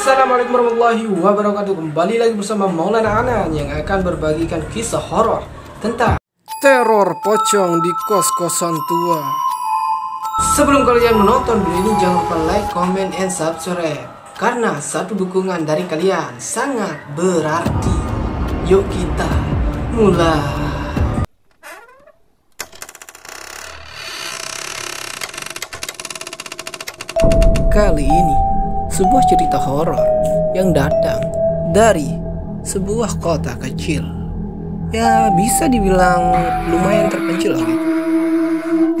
Assalamualaikum warahmatullahi wabarakatuh Kembali lagi bersama Maulana Anan Yang akan berbagikan kisah horor Tentang Teror pocong di kos-kosan tua Sebelum kalian menonton video ini Jangan lupa like, comment, and subscribe Karena satu dukungan dari kalian Sangat berarti Yuk kita mulai Kali ini sebuah cerita horor yang datang dari sebuah kota kecil. Ya, bisa dibilang lumayan terpencil lah gitu.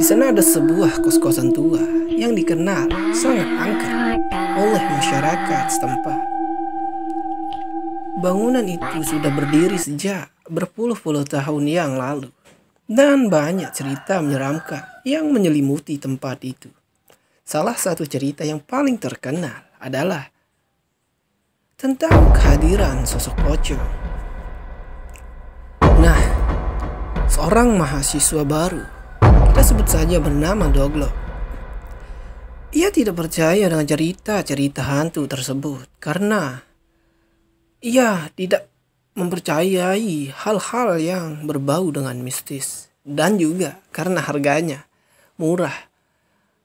Di sana ada sebuah kos-kosan tua yang dikenal sangat angker oleh masyarakat setempat. Bangunan itu sudah berdiri sejak berpuluh-puluh tahun yang lalu. Dan banyak cerita menyeramkan yang menyelimuti tempat itu. Salah satu cerita yang paling terkenal adalah tentang kehadiran sosok pocong. Nah, seorang mahasiswa baru, kita sebut saja bernama Doglo. Ia tidak percaya dengan cerita-cerita hantu tersebut karena ia tidak mempercayai hal-hal yang berbau dengan mistis dan juga karena harganya murah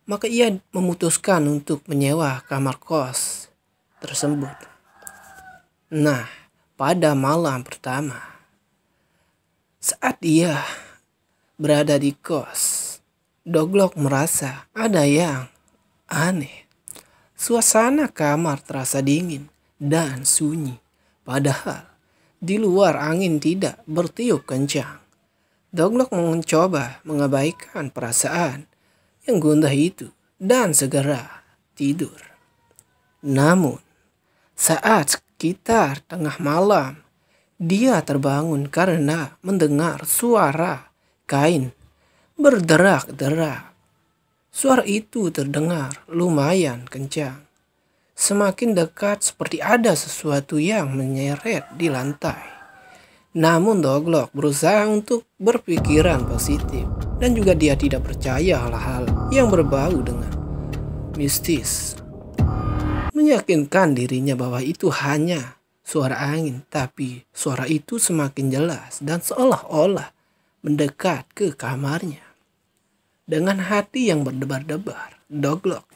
maka ia memutuskan untuk menyewa kamar kos tersebut. Nah, pada malam pertama, saat ia berada di kos, Doglok merasa ada yang aneh. Suasana kamar terasa dingin dan sunyi, padahal di luar angin tidak bertiup kencang. Doglok mencoba mengabaikan perasaan yang gundah itu dan segera tidur. Namun, saat sekitar tengah malam, dia terbangun karena mendengar suara kain berderak-derak. Suara itu terdengar lumayan kencang. Semakin dekat seperti ada sesuatu yang menyeret di lantai. Namun Doglok berusaha untuk berpikiran positif dan juga dia tidak percaya hal-hal yang berbau dengan mistis. Meyakinkan dirinya bahwa itu hanya suara angin, tapi suara itu semakin jelas dan seolah-olah mendekat ke kamarnya. Dengan hati yang berdebar-debar, Doglock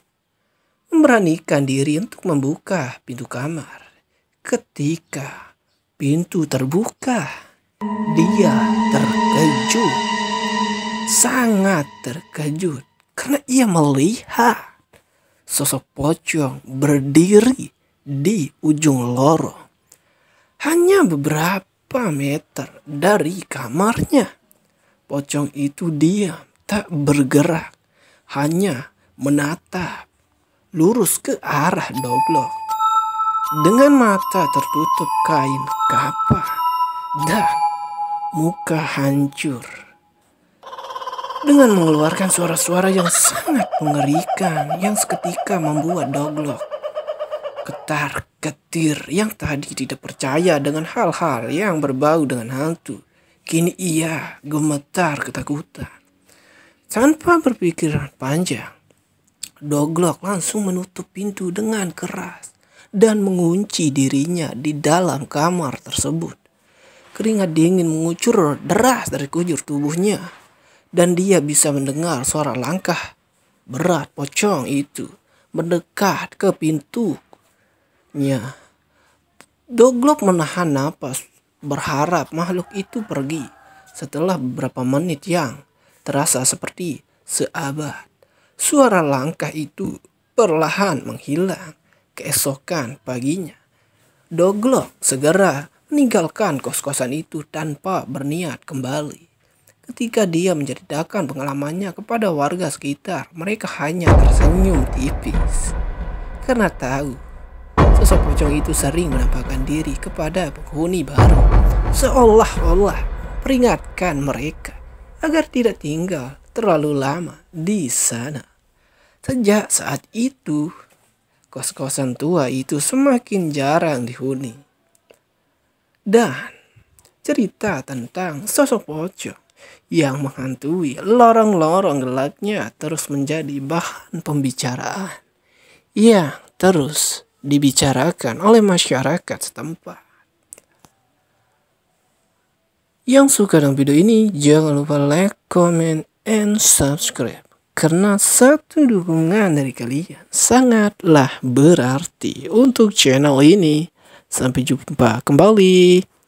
memberanikan diri untuk membuka pintu kamar. Ketika pintu terbuka, dia sangat terkejut karena ia melihat sosok pocong berdiri di ujung lorong. Hanya beberapa meter dari kamarnya. Pocong itu diam, tak bergerak. Hanya menatap lurus ke arah doglok. Dengan mata tertutup kain kapak dan muka hancur dengan mengeluarkan suara-suara yang sangat mengerikan yang seketika membuat Doglok ketar ketir. yang tadi tidak percaya dengan hal-hal yang berbau dengan hantu. Kini ia gemetar ketakutan. Tanpa berpikiran panjang, Doglok langsung menutup pintu dengan keras dan mengunci dirinya di dalam kamar tersebut. Keringat dingin mengucur deras dari kujur tubuhnya dan dia bisa mendengar suara langkah berat pocong itu mendekat ke pintunya. Doglop menahan napas berharap makhluk itu pergi setelah beberapa menit yang terasa seperti seabad. Suara langkah itu perlahan menghilang keesokan paginya. Doglop segera meninggalkan kos-kosan itu tanpa berniat kembali. Ketika dia menceritakan pengalamannya kepada warga sekitar, mereka hanya tersenyum tipis. Karena tahu, sosok pocong itu sering menampakkan diri kepada penghuni baru. Seolah-olah peringatkan mereka agar tidak tinggal terlalu lama di sana. Sejak saat itu, kos-kosan tua itu semakin jarang dihuni. Dan cerita tentang sosok pocong yang menghantui lorong-lorong gelapnya terus menjadi bahan pembicaraan yang terus dibicarakan oleh masyarakat setempat. Yang suka dengan video ini jangan lupa like, comment, and subscribe. Karena satu dukungan dari kalian sangatlah berarti untuk channel ini. Sampai jumpa kembali.